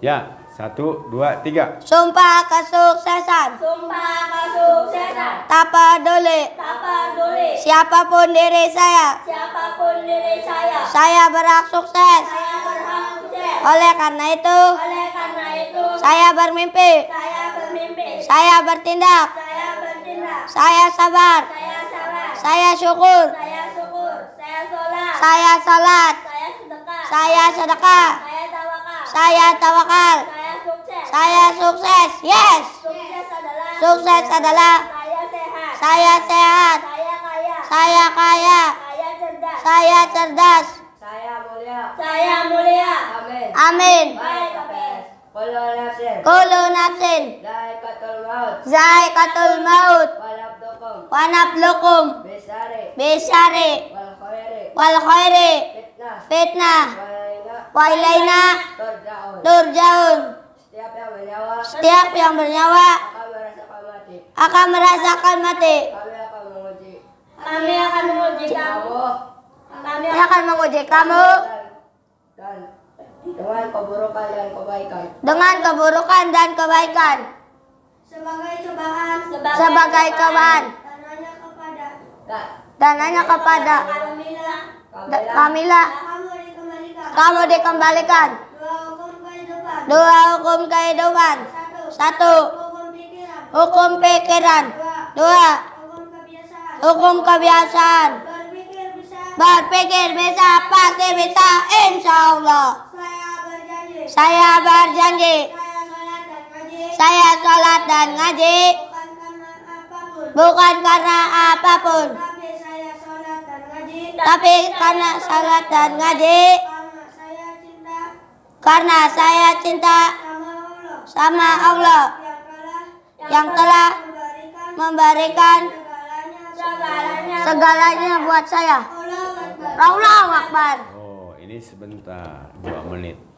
Ya, satu, dua, tiga. Sumpah kesuksesan. Sumpah kesuksesan. Tak peduli. Tak peduli. Siapapun diri saya. Siapapun diri saya. Saya berhak sukses. Saya berhak sukses. Oleh karena itu. Oleh karena itu. Saya bermimpi. Saya bermimpi. Saya bertindak. Saya bertindak. Saya sabar. Saya sabar. Saya syukur. Saya syukur. Saya sholat. Saya sholat. Saya sedekah. Saya sedekah. Saya saya tawakal. Saya sukses. Saya sukses. Yes. Sukses adalah. Sukses adalah. Saya sehat. Saya sehat. Saya kaya. Saya kaya. Saya cerdas. Saya cerdas. Saya mulia. Saya mulia. Amin. Amin. Kulo nafsin. Kullu nafsin. Zaikatul maut. Zaikatul maut. Wanablukum. Besare. Bisari. Wal khairi. Wal khairi. Fitnah. Fitnah wa ilaina turjaun setiap yang bernyawa setiap yang bernyawa akan merasakan mati kami akan menguji kamu kami akan menguji kamu dan dengan keburukan dan kebaikan dengan keburukan dan kebaikan sebagai cobaan sebagai cobaan dan hanya kepada dan hanya kepada Kamila, Kamila kamu dikembalikan. Dua hukum kehidupan. Satu. Hukum pikiran. Dua. Hukum kebiasaan. Berpikir bisa. Berpikir bisa. Pasti bisa. Insya Allah. Saya berjanji. Saya sholat dan ngaji. Bukan karena apapun. Bukan karena sholat dan ngaji. Tapi karena sholat dan ngaji. Karena saya cinta sama Allah yang telah memberikan segalanya buat saya. Raulah Akbar. Oh, ini sebentar, dua menit.